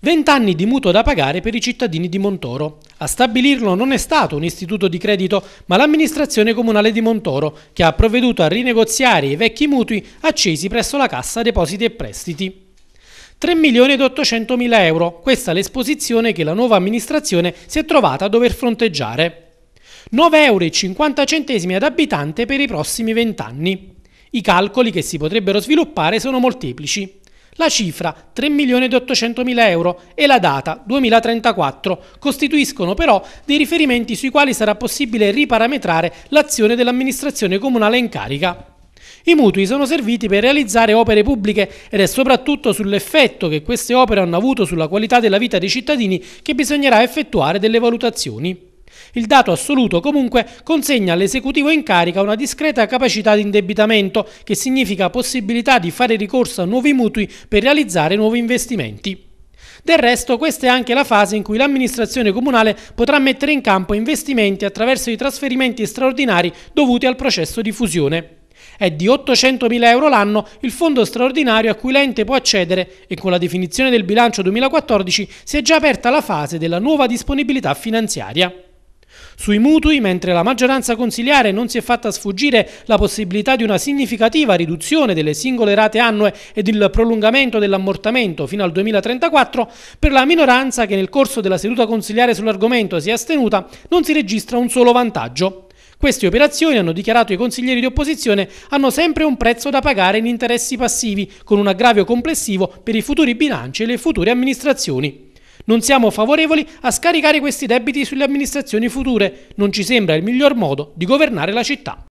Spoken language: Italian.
20 anni di mutuo da pagare per i cittadini di Montoro. A stabilirlo non è stato un istituto di credito, ma l'amministrazione comunale di Montoro, che ha provveduto a rinegoziare i vecchi mutui accesi presso la Cassa Depositi e Prestiti. 3 milioni ed 800 mila euro, questa è l'esposizione che la nuova amministrazione si è trovata a dover fronteggiare. 9,50 euro ad abitante per i prossimi 20 anni. I calcoli che si potrebbero sviluppare sono molteplici. La cifra 3.800.000 euro e la data 2034 costituiscono però dei riferimenti sui quali sarà possibile riparametrare l'azione dell'amministrazione comunale in carica. I mutui sono serviti per realizzare opere pubbliche ed è soprattutto sull'effetto che queste opere hanno avuto sulla qualità della vita dei cittadini che bisognerà effettuare delle valutazioni. Il dato assoluto comunque consegna all'esecutivo in carica una discreta capacità di indebitamento che significa possibilità di fare ricorso a nuovi mutui per realizzare nuovi investimenti. Del resto questa è anche la fase in cui l'amministrazione comunale potrà mettere in campo investimenti attraverso i trasferimenti straordinari dovuti al processo di fusione. È di 800.000 euro l'anno il fondo straordinario a cui l'ente può accedere e con la definizione del bilancio 2014 si è già aperta la fase della nuova disponibilità finanziaria. Sui mutui, mentre la maggioranza consigliare non si è fatta sfuggire la possibilità di una significativa riduzione delle singole rate annue ed il prolungamento dell'ammortamento fino al 2034, per la minoranza che nel corso della seduta consigliare sull'argomento si è astenuta non si registra un solo vantaggio. Queste operazioni, hanno dichiarato i consiglieri di opposizione, hanno sempre un prezzo da pagare in interessi passivi, con un aggravio complessivo per i futuri bilanci e le future amministrazioni. Non siamo favorevoli a scaricare questi debiti sulle amministrazioni future, non ci sembra il miglior modo di governare la città.